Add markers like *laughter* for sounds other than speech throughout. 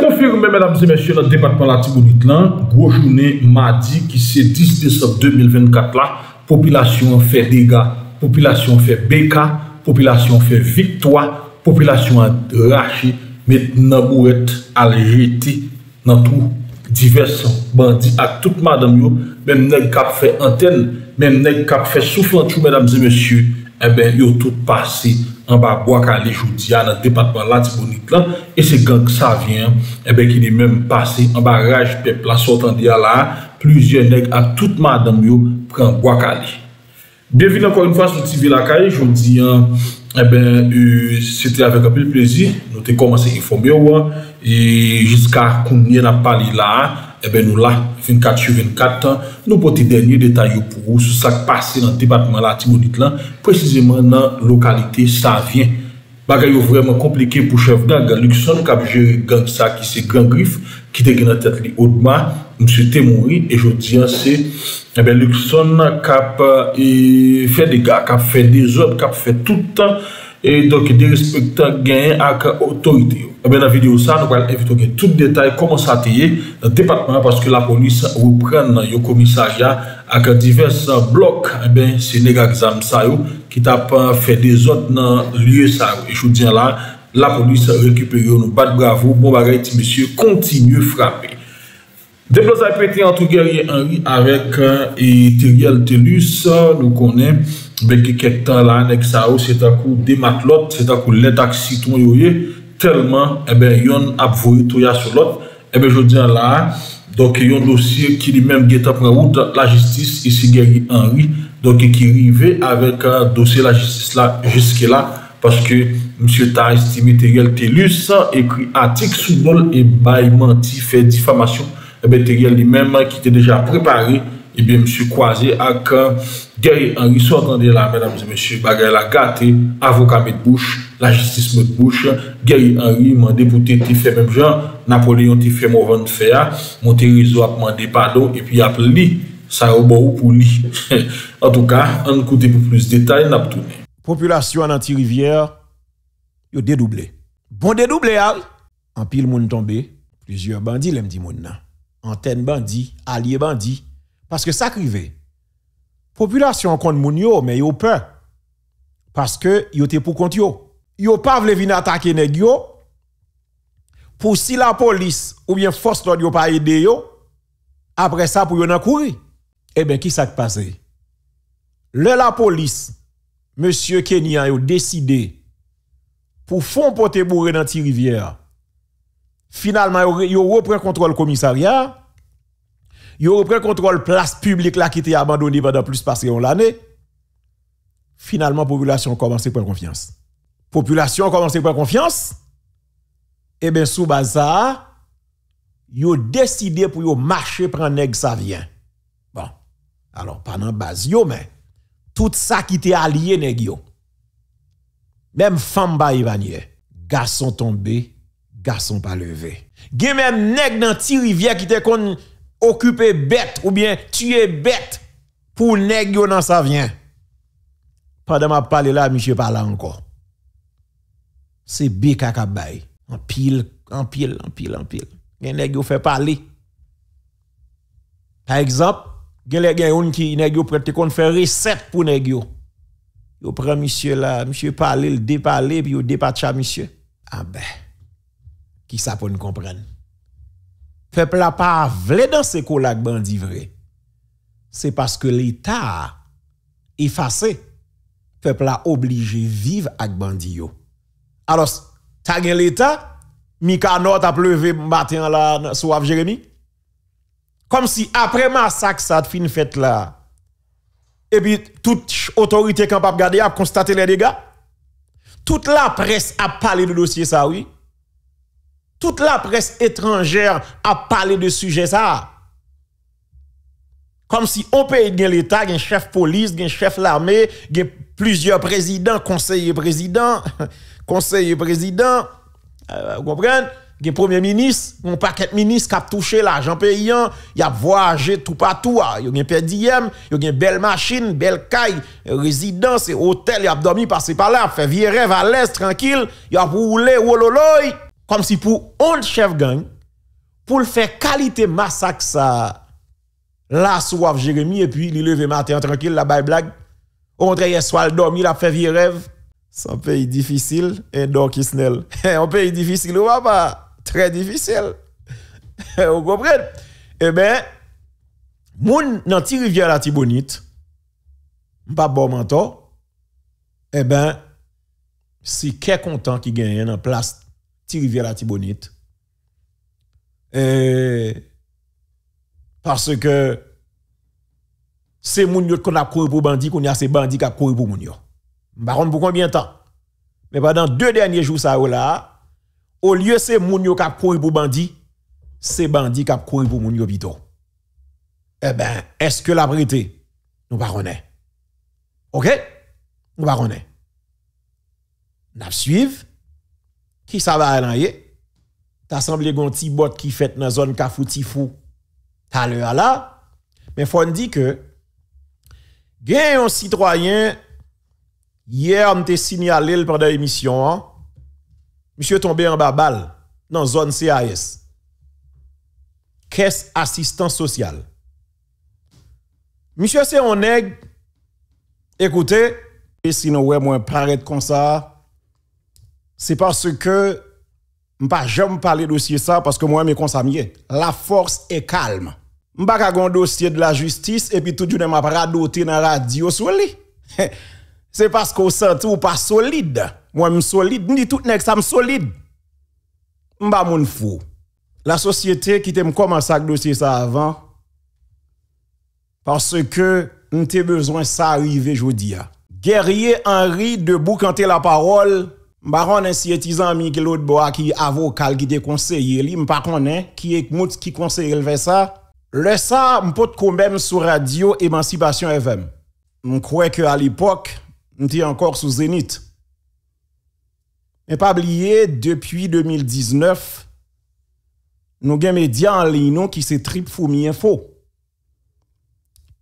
konfirme, mèdames et mèsyè, la depatman lati mounit lan, gojounè, ma di ki se disne sa 2024 la popilasyon fè dega, popilasyon fè beka, popilasyon fè viktwa, popilasyon rache, met nan mou et aléjiti nan tou divers bandi ak tout madam yo, mèm nen kap fè anten, mèm nen kap fè soufran chou, mèdames et mèsyè, ebe eh yo tout pase an ba Boakale joudia nan depatman la tibounit la, e se gang sa vyen, ebe ki de menm pase an ba Rajpep la sotan diya la, plujen neg a tout madan yo pran Boakale. Bevin anko yon fwans nou ti vi la kaje, joun diyan, ebe yon sitre avek apil plezi, nou te komanse informe wan, e jizka kounye na pali la, Ebe eh nou la, 24-24 tan, nou poti denye detay yo pou ou sou sak pase nan debatman la timonit lan, preziseman nan lokalite sa avyen. Bagay yo vreman komplike pou chevgan, ganyan Likson kap jere gang sa ki se gangrif, ki te genan tet li odman, mse te mounri, e jodian se, ebe Likson kap fe de ga, kap fe de zon, kap fe tout tan, E doke de respekte genye ak autorite yo. E eh ben nan videyo sa nou pal eviton gen tout detay koman sa teye nan depatman paske la polis ou pren nan yo komisarya ak divers blok e eh ben Senegal Zamsayou ki tap fe de zot nan lye Zamsayou. E chou diyan la la polis rekuper yo nou bat bravo bon bagay ti misye kontinu frape. Deme zay pekli an tou ger ye anri arek e euh, Teriel Telus nou konen Beke kek tan la an ek sa ou, se takou demat lot, se takou ledak si ton yo ye, telman, ebe, eh yon apvori to ya sou lot. Ebe, eh jodi an la, donke yon dosi ki li menm geta prewout, la jistis, isi gery anwi. Donke ki rive, avek eh, dosi la jistis la, jeske la, paske msye ta estimi, te gel telus, e kri atik, sou dol, e bay menti, fe difamasyon. Ebe, te gel li menm, ki te deja prepari, E bè msè kwa zè ak Gery Henry, sou akande la mèdame zè msè Bagay la gâte, avoka mèd bouch La jistis mèd bouch Gery Henry, mèd depote ti fè mèm jè Napoléon ti fè mò vèm fè ya Monterizo ap mèd depado E pi ap li, sa yo bò ou pou li En tout ka, an koute pou plus detay Nap tounè Populasyon anti-Rivière Yo dedoublè, bon dedoublè al An pil moun tombe Le zyè bandi lèm di moun nan Anten bandi, alye bandi Parce que ça la Population compte moun yo, mais yo peur. Parce que yo te pour compte yo. Yo pas voulu venir attaquer les yo. Pour si la police ou bien force l'ordre yo pas aider yo, après ça pour yo en courir. Eh bien, qui s'est passé? Le la police, monsieur Kenyan yo décidé pour fond pote bourré dans rivière. Finalement, yo, yo le contrôle commissariat ont repris contrôle place publique là qui était abandonnée pendant plus passé l'année. Finalement, population commence à prendre confiance. Population commence à prendre confiance. Et eh bien, sous base ça, ont décidé pour yo marcher prendre nèg ça vient. Bon. Alors, pendant dans mais tout ça qui était allié nèg yo. Même femme Garçon tombé, garçon pas levé. même nèg dans ti rivière qui était... kon occuper bête ou bien tuer bête pour nèg dans sa vient. Pendant m'a parler là, monsieur parle encore. C'est bika à En pile, en pile, en pile, en pile. Gen fait parler. Par exemple, gen les gen qui nèg yo prête kon faire recette pour nèg yo. Yo prend monsieur là, monsieur parle, le déparler puis yo dépatcha monsieur. Ah ben. Qui ça pour nous comprendre Peuple n'a pas vle dans avec bandi bandits vrai. C'est parce que l'État effacé. Peuple a obligé vivre avec bandits. Alors, t'as l'État, Mika note a pleuvé matin là, soif Jérémy. Comme si après massacre, ça fin fête là. Et puis, toute autorité capable garder a constaté les dégâts. Toute la presse a parlé du dossier ça, oui toute la presse étrangère a parlé de sujet ça. Comme si on pays de l'État, un chef police, un chef l'armée, plusieurs présidents, conseillers présidents, *laughs* conseillers présidents, euh, vous comprenez? premier ministre, un paquet de ministres qui a touché l'argent payant, il a voyagé tout partout, ah, il a un PDM, il a une belle machine, belle caille, résidence, hôtel, il a dormi, passez par là, fait vieux rêve à l'aise, tranquille, il a roulé, comme si pour un chef gang, pour le faire qualité massacre ça, la soif Jérémy, et puis il lever matin tranquille, la bye blague. on contraire, hier soir, il dormi, il a fait vieux rêve. C'est un pays difficile, et donc Isnel. *laughs* un pays difficile, ou pas? Très difficile. Vous *laughs* comprenez? Eh bien, moun nan rivière la Tibonite, pas bon mentor, eh bien, si quelqu'un content qui gagne en place ti rivière la Tibonite. parce que c'est moun qu'on a couru pour bandit, qu'on a ces bandits qui a couru pour moun yo. Baron pour combien de temps? Mais pendant deux derniers jours ça là, au lieu c'est moun yo qui a couru pour bandit, c'est bandit qui a couru pour moun yo bito. Eh ben, est-ce que la vérité nous pas OK? Nous va on N'a suivre qui ça va aller T'as semblé un petit bot qui fait dans zone kafou ti fou. T'as le là. Mais faut dire que, gen un citoyen, hier m'te signalé le pendant l'émission, monsieur tombé en balle dans zone CAS. Caisse assistance sociale. Monsieur c'est un écoutez, et sinon ouais, moi paraître comme ça, c'est parce que je ne jamais parler de dossier ça parce que moi, mes mieux. la force est calme. Je ne pas dossier de la justice et puis tout le monde m'a radoté dans la radio c'est parce qu'on sent ou pas solide. Moi, je m'm suis solide. Ni tout le ça m'm solide. Je ne suis fou. La société qui t'aime commencer avec dossier ça avant, parce que nous avons besoin de ça arriver aujourd'hui. Hein. Guerrier Henri de Boucanter la parole, Mba ron en si etizan mi gilot bo a ki avokal gide konseye li, mpa konen ki ek mout ki konseye elve sa. Le sa, mpot konbem sou radio Emancipasyon FM. Mkwe ke al ipok, mti ankor sou Zenit. Mpab liye, depuy 2019, nou gen media anle ino ki se Tripfumi Info.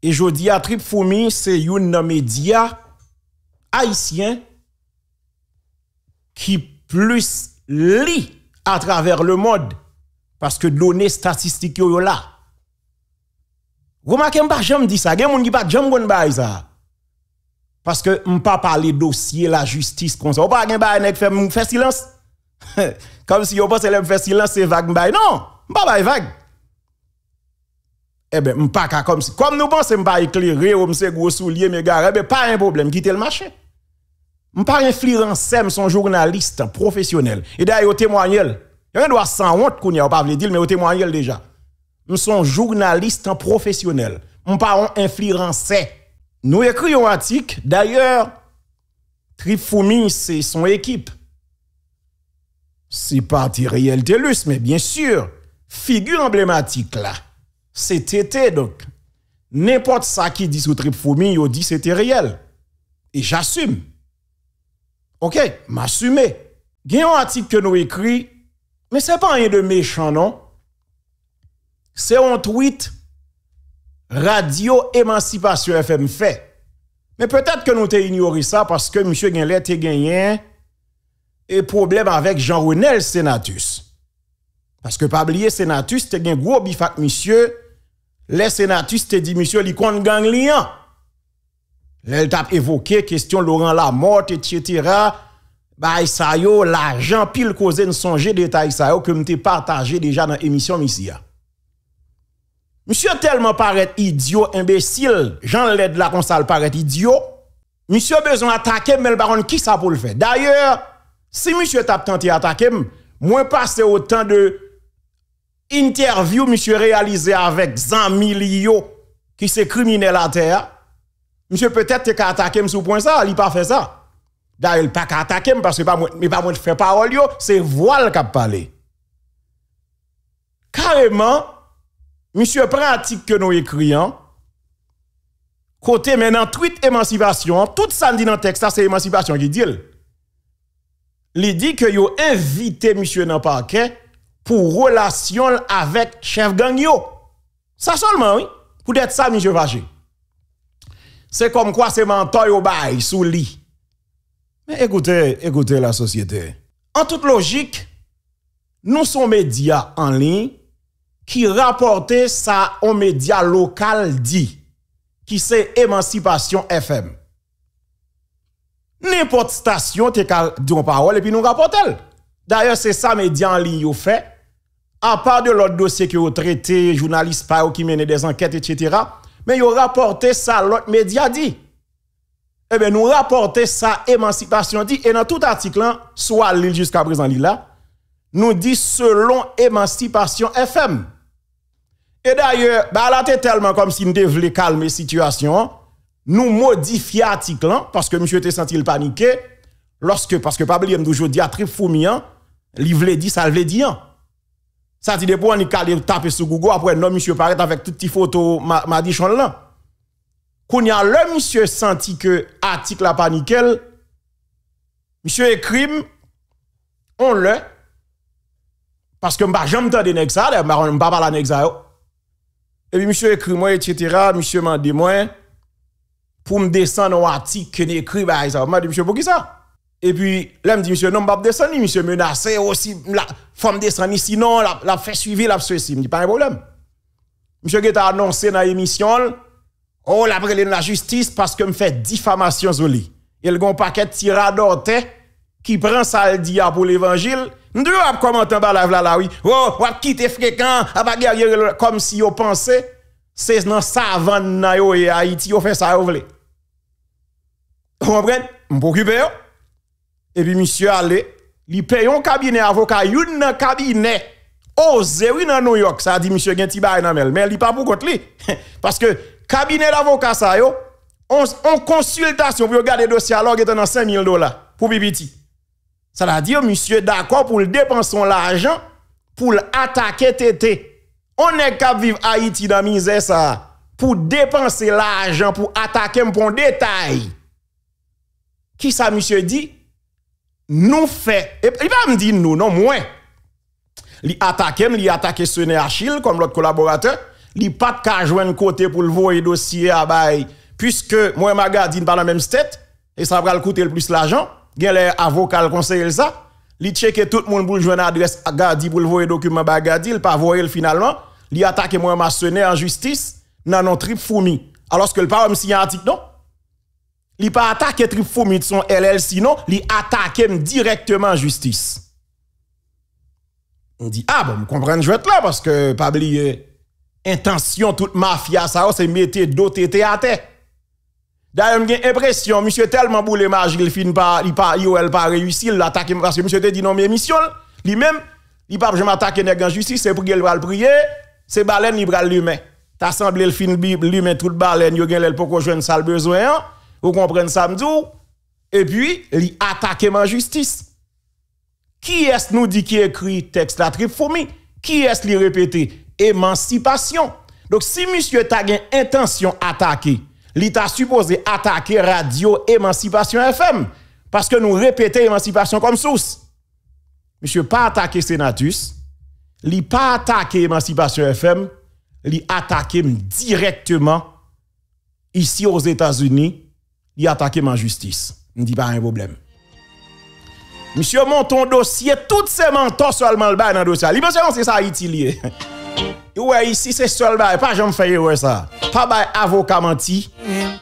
E jodi a Tripfumi se yon nan media haisyen. qui plus lit à travers le monde parce que données statistiques yo là. Remarquez pas jamais dit ça, gen moun ki pa jam kon bay ça. Parce que pas parler dossier la justice comme ça. on pas gen bay nek fait fait silence. *laughs* Comme si yo pense les fait silence c'est vague m'bay. Non, pas bay vague. Eh ben on pas comme si comme nous pensons pas éclairer ou m'se gros soulier mais gars, eh ben, pas un problème, quitter le marché. Je pas influenceur, son journaliste professionnel. Et d'ailleurs, témoignel. Il y a doit sans honte qu'on ne a pas de dire, mais au témoignel déjà. Je suis journaliste professionnel. Je ne pas influenceur. Nous écrivons un article. D'ailleurs, Trifoumi, c'est son équipe. C'est parti réel Telus, mais bien sûr, figure emblématique là. C'était donc. N'importe ça qui dit sous Trifoumi, il dit c'était réel. Et j'assume. Ok, m'assume, gen yon atit ke nou ekri, men se pa yon de mechon non, se yon tweet radio emancipasyon FM fe. Men petat ke nou te ignori sa, paske msye gen lè te gen yon, e problem avèk jan rounel senatus. Paske pa bliye senatus, te gen gwo bifak msye, le senatus te di msye li kon gang liyan. Elle t'a évoqué question Laurent Lamotte, etc. Bah, ça l'argent pile causé ne songer détail ça yo que m'te partagé déjà dans l'émission ici. Monsieur tellement paraît idiot, imbécile, Jean l'aide la console paraît idiot. Monsieur besoin attaquer mais le baron qui ça pour le faire. D'ailleurs, si monsieur t'a tenté attaquer, moi passé autant de interviews monsieur réalisé avec Zan Milio, qui c'est criminel à terre Monsieur peut-être qu'à attaquer sur point ça, il pas fait ça. D'ailleurs, pas qu'à attaquer parce que pas moi pas moi faire parole yo, c'est voile qui parlé. Carrément monsieur pratique que nous écrions hein. côté maintenant tweet émancipation, tout ça dit dans texte c'est émancipation qui dit. Il dit que yo invité monsieur dans parquet pour relation avec chef gang yo. Ça seulement oui, pour être ça monsieur Vaché c'est comme quoi c'est mentor au bail sous lit. Mais écoutez, écoutez la société. En toute logique, nous sommes médias en ligne qui rapportent ça aux médias locaux dit, qui c'est Émancipation FM. N'importe station, tu une parole et puis nous rapportons. D'ailleurs, c'est ça médias en ligne fait. À part de l'autre dossier que vous traitez, journalistes qui mène des enquêtes, etc mais yon rapporté ça l'autre média dit. Eh bien, nous rapporté ça émancipation dit et dans tout article hein, soit l'île jusqu'à présent l'île là, nous dit selon émancipation FM. Et d'ailleurs, bah là tellement comme si hein. nous devions calmer la situation, nous modifier l'article, hein, parce que monsieur était senti lorsque parce que pas a toujours dit à trip il voulait dit ça veut dire ça dit pour on est calé taper sur Google après non monsieur paraît avec toutes les photos dit ma là. Qu'on y a le monsieur senti que article la nickel. Monsieur écrit on le parce que m'a jamais entendu nèg ça, pas parler nèg ça. Et puis monsieur écrit moi etc. monsieur m'a dit moi pour me descendre l'article article que écrit bah ça. M'a dit monsieur pour qui ça et puis, là, me dit, monsieur, non, je ne descendre, monsieur, menacé eh, aussi, la femme descend ici, sinon, la, la fait suivre, la ceci. me pas un problème. Monsieur qui a annoncé dans l'émission, oh, la brûlé la justice parce que me fait diffamation zoli. Il y a un paquet de eh, qui prend ça, dit pour l'évangile. Nous devons commenter par la là, oui. Oh, on quitter fréquent, à va guerrier comme si on pensait, c'est dans sa vente, et Haïti, on fait ça, on voulait. Vous comprenez? Je m'occupe, et eh puis, monsieur allé, il paye un cabinet avocat, un cabinet. Oh, oui dans New York, ça dit monsieur Genty Namel. Mais il pas pour contre lui. *laughs* Parce que cabinet d'avocat, ça yo, on, consultation pour regarder le dossier alors il est dans 5 000 dollars pour Bibiti. Ça dit, dit monsieur d'accord pour dépenser l'argent pour attaquer Tété. On est capable vivre Haïti dans misère ça. Pour dépenser l'argent, pour attaquer un bon détail. Qui ça, monsieur dit? nous fait, il va me dire nous, non, moi. Il attaque, il attaque Sene Achille comme l'autre collaborateur. Il pas de joindre côté pour le voir dossier à puisque moi, Magadine, pas la même tête, et ça va le coûter le plus l'argent. Il y a les avocats qui conseillent ça. Il tout le monde pour joindre adresse à Gardi pour le voir document à il pas voir finalement. Il attaque moi, Sene en justice, dans notre trip fourmi. Alors que le pas, signe un article, non? Li pas attaquer Trip Fourmid son LLC sinon li attaquer directement justice. On dit ah bon, comprendre je je là parce que pas oublier intention toute mafia ça oh, c'est mettre doté tété à terre. D'ailleurs, j'ai l'impression, monsieur tellement boule il fin pas, il pas, il pas réussi, l'attaque, parce que monsieur te dit non, mais mission, lui-même, il pas jamais attaquer nèg en justice, c'est pour qu'il va le prier, c'est baleine, il va l'humain. T'as semblé le fin l'humain, toute baleine, il a pour qu'on ça besoin hein? besoin, vous comprenez ça, Et puis, il attaque ma justice. Qui est-ce nous dit qui écrit texte la fourmi Qui est-ce qui répété? Émancipation. Donc, si monsieur t'a intention attaquer, il t'a supposé attaquer Radio Émancipation FM. Parce que nous répétons émancipation comme source. Monsieur pas attaqué Sénatus, li pas attaqué Émancipation FM, li attaqué directement ici aux États-Unis yi atakeman justis. Ni di pa yon problem. Monsi, yon monton dosye, tout se manton sol manl bay nan dosye. Li monsi yon se sa itiliye. Yon wè yisi se sol bay, pa jom fè yon wè sa. Pa bay avokamenti,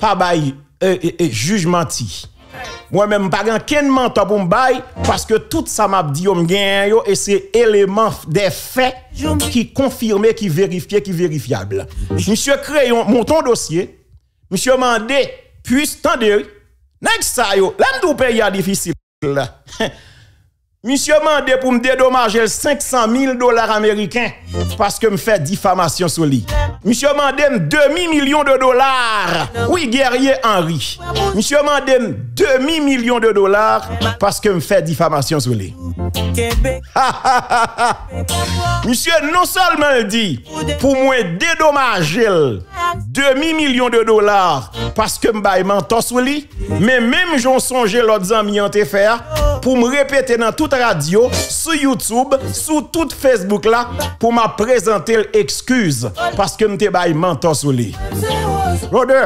pa bay jujmenti. Mwen mè mpagyan ken manton pou mbay, paske tout sa map di yon mgenyo e se eleman de fè ki konfirme, ki verifiye, ki verifiyeble. Monsi yon monton dosye, monsi yon mande, Puis, tendez, Next sa yo, l'aime tout pays difficile *laughs* misye mande pou m dedomaje l 500 000 dolar Amerikan, paske m fè difamasyon sou li. Misye mande m demi milyon de dolar, wè gèrye Anri. Misye mande m demi milyon de dolar, paske m fè difamasyon sou li. Ha ha ha ha ha! Misye non salman di, pou m wè dedomaje l demi milyon de dolar, paske m bayman to sou li, men men m jon sonje l odzan miyante fè a, pou m repete nan tout radio, sou Youtube, sou tout Facebook la, pou ma prezante l'ekskuz, paske m te bay mantos ou li. Rode,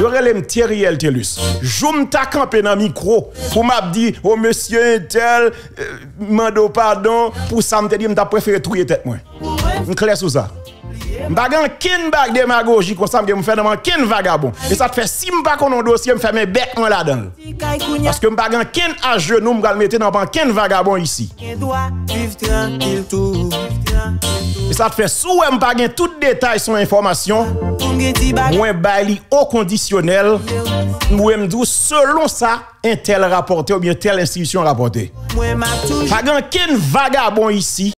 yorele m teri el telus, jou m ta kampe nan mikro, pou ma bi, o oh, monsi yon tel, euh, mando pardon, pou sa m te di m ta preferi tou ye tet mwen. M kles ou sa. M bagan ken bag demagoji konsam gen m fè nanman ken vagabon E sa te fè si m bagan konon dosye m fè men bekman la den Aske m bagan ken aje nou m gal mette nanman ken vagabon isi E sa te fè sou wè m bagan tout detay son informasyon Mwen bay li okondisyonel Mwen mdou selon sa en tel raporte ou en tel institisyon raporte Fagan ken vagabon isi